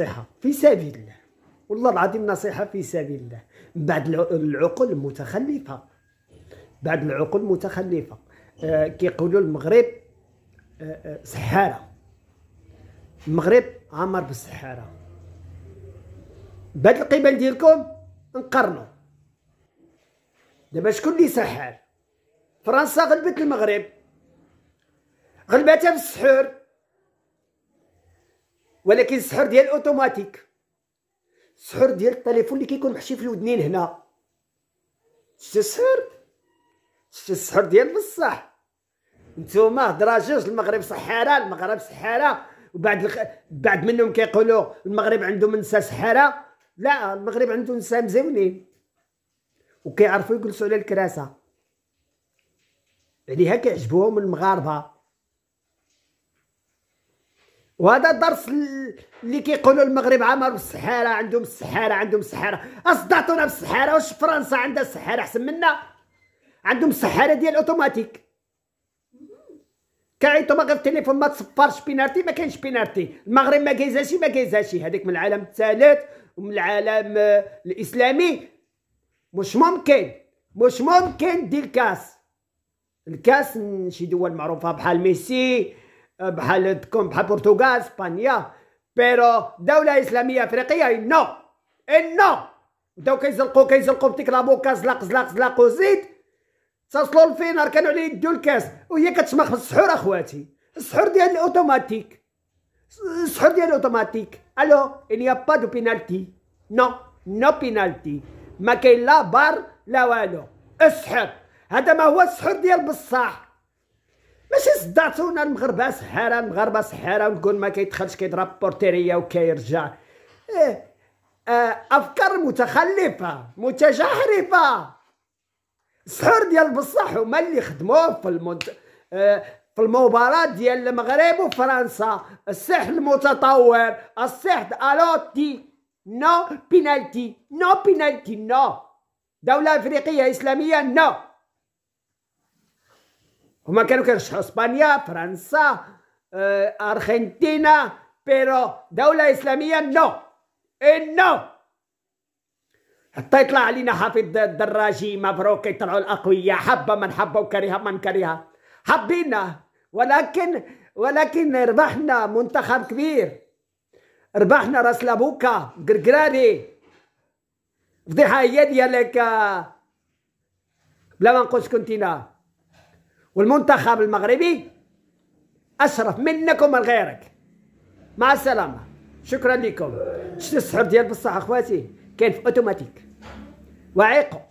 نصيحة في سبيل الله والله العظيم نصيحة في سبيل الله بعد العقول متخلفة بعد العقول متخلفة آه كيقولوا المغرب آه, آه، سحارة المغرب عامر بالسحارة بعد القبل ديالكم نقرنوا دابا شكون اللي سحار فرنسا غلبت المغرب غلبتها في السحور ولكن السحر ديال اوتوماتيك السحر ديال التليفون اللي كيكون محشي في الودنين هنا شتي السحر شتي السحر ديال بصح نتوما هضره جوج المغرب سحاره المغرب سحاره وبعد الخ... بعد منهم كيقولوا المغرب عنده منسى سحاره لا المغرب عنده نساء مزيونين وكيعرفوا يجلسوا على الكراسه عليها يعني كيعجبوهم المغاربه وهذا الدرس اللي كيقولوا المغرب عمر بالصحارة عندهم السحاره عندهم السحاره اصدعتونا بالصحارة واش فرنسا عندها السحاره احسن منا عندهم السحاره ديال أوتوماتيك كعيطوا ما غير التليفون ما تصفرش بينارتي ما كاينش بينارتي المغرب ما كيزاش ما كيزاش هذيك من العالم الثالث ومن العالم آه، الاسلامي مش ممكن مش ممكن دير الكاس الكاس شي دول معروفه بحال ميسي بحال تكون بحال البرتغال اسبانيا بيرو دوله اسلاميه افريقيه نو نو بداو كيزلقوا كيزلقوا بديك لابوكا زلق زلق زلق وزيد تصلوا الفين كانوا عليه يدو الكاس وهي كتشمخ السحور اخواتي السحور ديال الاوتوماتيك السحور ديال الاوتوماتيك الو il با دو بينالتي نو نو بينالتي ما كاين لا بار لا والو السحر هذا ما هو السحر ديال بصاح ماشي صدعتونا المغربه سحاره المغربه سحاره ونقول ما كيدخلش كيضرب بورتيريا وكيرجع إيه آه افكار متخلفه متجحرفه السحور ديال بصح هما اللي خدموه في المنت... آه في المباراة ديال المغرب وفرنسا السحر المتطور السحر الوتي نو بينالتي نو بينالتي نو دولة أفريقية إسلامية نو هما كانوا كيرشحوا اسبانيا فرنسا آه، ارجنتينا بيرو دوله اسلاميه نو نو حتى يطلع علينا حافظ الدراجي مبروك يطلعوا الاقوياء حبه من حبه وكره من كره حبينا ولكن ولكن ربحنا منتخب كبير ربحنا راس لابوكا قرقراري فضيحه هي ديالك بلا ما نقولش كنتينا والمنتخب المغربي أشرف منك من غيرك مع السلامة شكرا لكم شتي السحر ديال بصح أخواتي كان في أوتوماتيك وعيقوا